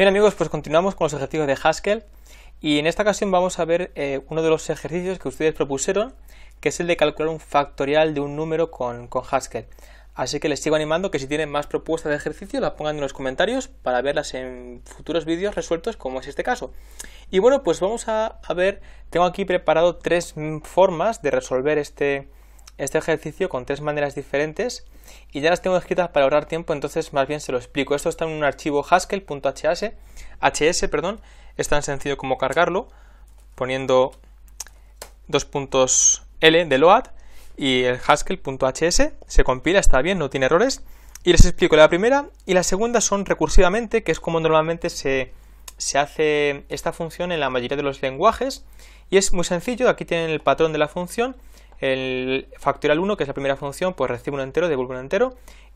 Bien amigos, pues continuamos con los ejercicios de Haskell y en esta ocasión vamos a ver eh, uno de los ejercicios que ustedes propusieron, que es el de calcular un factorial de un número con, Haskell. Así que les sigo animando que si tienen más propuestas de ejercicio las pongan en los comentarios para verlas en futuros vídeos resueltos como es este caso. Y bueno, pues vamos a, a ver, tengo aquí preparado tres formas de resolver este, este ejercicio con tres maneras diferentes y ya las tengo escritas para ahorrar tiempo, entonces más bien se lo explico. Esto está en un archivo haskell.hs, perdón, es tan sencillo como cargarlo poniendo dos puntos L de load y el haskell.hs se compila, está bien, no tiene errores. Y les explico la primera y la segunda son recursivamente, que es como normalmente se, se hace esta función en la mayoría de los lenguajes. Y es muy sencillo, aquí tienen el patrón de la función el factorial 1, que es la primera función, pues recibe un entero, devuelve un entero,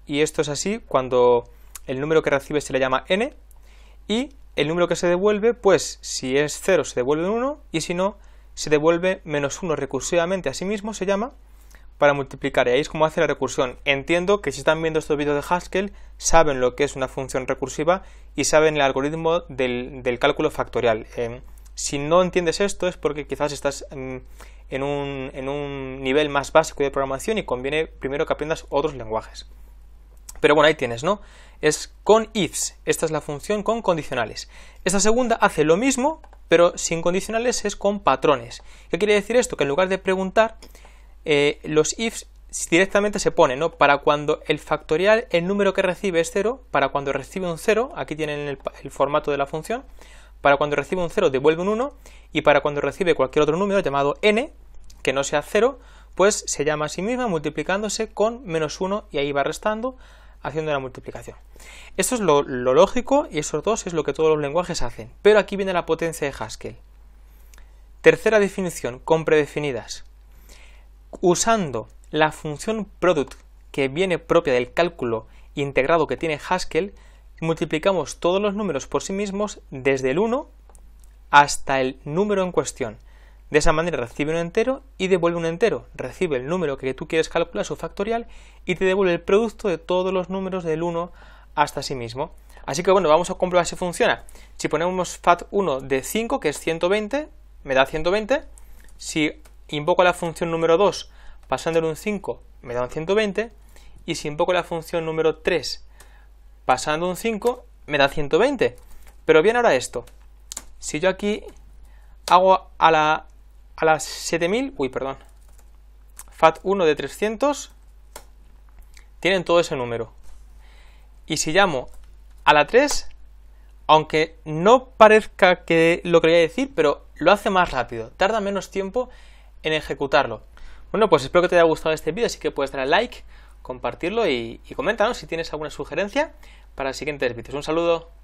y esto es así cuando el número que recibe se le llama n, y el número que se devuelve, pues si es 0 se devuelve 1, y si no, se devuelve menos 1 recursivamente a sí mismo, se llama, para multiplicar. Y ahí es como hace la recursión. Entiendo que si están viendo estos vídeos de Haskell, saben lo que es una función recursiva y saben el algoritmo del, cálculo factorial. Eh, si no entiendes esto es porque quizás estás mm, en un, en un nivel más básico de programación y conviene primero que aprendas otros lenguajes. Pero bueno, ahí tienes, ¿no? Es con ifs. Esta es la función con condicionales. Esta segunda hace lo mismo, pero sin condicionales es con patrones. ¿Qué quiere decir esto? Que en lugar de preguntar, eh, los ifs directamente se ponen, ¿no? Para cuando el factorial, el número que recibe es cero, para cuando recibe un 0, aquí tienen el, el formato de la función, para cuando recibe un 0 devuelve un 1 y para cuando recibe cualquier otro número llamado n, que no sea 0, pues se llama a sí misma multiplicándose con menos 1 y ahí va restando haciendo la multiplicación. Esto es lo, lógico y esos dos es lo que todos los lenguajes hacen. Pero aquí viene la potencia de Haskell. Tercera definición, con predefinidas. Usando la función product que viene propia del cálculo integrado que tiene Haskell, multiplicamos todos los números por sí mismos desde el 1 hasta el número en cuestión. De esa manera recibe un entero y devuelve un entero. Recibe el número que tú quieres calcular, su factorial, y te devuelve el producto de todos los números del 1 hasta sí mismo. Así que bueno, vamos a comprobar si funciona. Si ponemos FAT1 de 5, que es 120, me da 120. Si invoco la función número 2 pasándole un 5, me da un 120. Y si invoco la función número 3 pasando un 5 me da 120. Pero bien ahora esto. Si yo aquí hago a la a las 7000, uy, perdón. FAT 1 de 300 tienen todo ese número. Y si llamo a la 3, aunque no parezca que lo quería decir, pero lo hace más rápido, tarda menos tiempo en ejecutarlo. Bueno, pues espero que te haya gustado este vídeo, así que puedes darle like compartirlo y, coméntanos si tienes alguna sugerencia para siguientes vídeos. Un saludo.